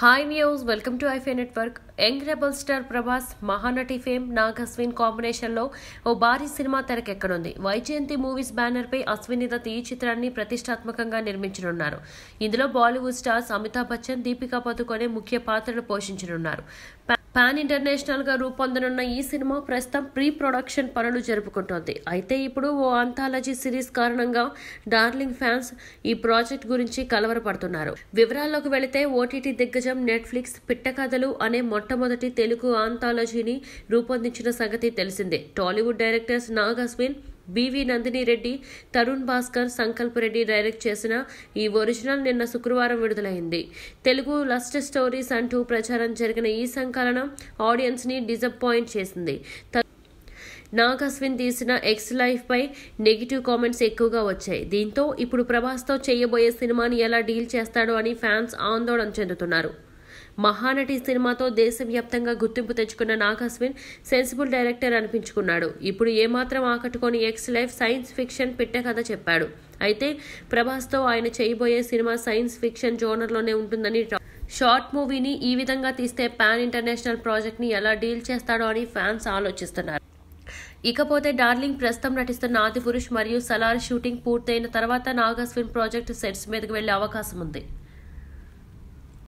hi news welcome to ఐఫే network young rebel star Prabhas Mahanati fame Nag Ashwin కాంబినేషన్లో ఓ భారీ సినిమా తెరకెక్కనుంది వైజయంతి మూవీస్ బ్యానర్పై పై దత్ ఈ చిత్రాన్ని ప్రతిష్టాత్మకంగా నిర్మించనున్నారు ఇందులో బాలీవుడ్ స్టార్స్ అమితాబ్ బచ్చన్ దీపికా పదుకొనే ముఖ్య పాత్రలు పోషించనున్నారు పాన్ ఇంటర్నేషనల్గా రూపొందనున్న ఈ సినిమా ప్రస్తుతం ప్రీ ప్రొడక్షన్ పనులు జరుపుకుంటోంది అయితే ఇప్పుడు ఓ అంతాలజీ సిరీస్ కారణంగా డార్లింగ్ ఫ్యాన్స్ ఈ ప్రాజెక్ట్ గురించి కలవరపడుతున్నారు వివరాల్లోకి వెళితే ఓటీటీ దిగ్గజం నెట్ఫ్లిక్స్ పిట్టకథలు అనే మొట్టమొదటి తెలుగు ఆంతాలజీని రూపొందించిన సంగతి తెలిసిందే Tollywood directors Nag Ashwin BV Reddy Tarun Bhaskar Sankalp Reddy direct చేసిన ఈ ఒరిజినల్ నిన్న శుక్రవారం విడుదలైంది తెలుగు లస్ట్ స్టోరీస్ అంటూ ప్రచారం జరిగిన ఈ సంకలనం ఆడియన్స్ని డిజపాయింట్ చేసింది నాగస్విన్ తీసిన ఎక్స్ లైఫ్పై నెగిటివ్ కామెంట్స్ ఎక్కువగా వచ్చాయి దీంతో ఇప్పుడు ప్రభాస్తో చేయబోయే సినిమాని ఎలా డీల్ చేస్తాడో అని ఫ్యాన్స్ ఆందోళన చెందుతున్నారు మహానటి సినిమాతో దేశవ్యాప్తంగా గుర్తింపు తెచ్చుకున్న నాగస్విన్ సెన్సిబుల్ డైరెక్టర్ అనిపించుకున్నాడు ఇప్పుడు ఏమాత్రం ఆకట్టుకొని ఎక్స్ లైఫ్ సైన్స్ ఫిక్షన్ కథ చెప్పాడు అయితే ప్రభాస్తో ఆయన చేయబోయే సినిమా సైన్స్ ఫిక్షన్ జోనర్లోనే ఉంటుందని షార్ట్ మూవీని ఈ విధంగా తీస్తే పాన్ ఇంటర్నేషనల్ ప్రాజెక్ట్ని ఎలా డీల్ చేస్తాడో అని ఫ్యాన్స్ ఆలోచిస్తున్నారు ఇకపోతే డార్లింగ్ ప్రస్తుతం నటిస్తున్న ఆదిపురుష్ మరియు సలార్ షూటింగ్ పూర్తయిన తర్వాత నాగస్విన్ ప్రాజెక్ట్ సెట్స్ మీదకి వెళ్లే అవకాశం ఉంది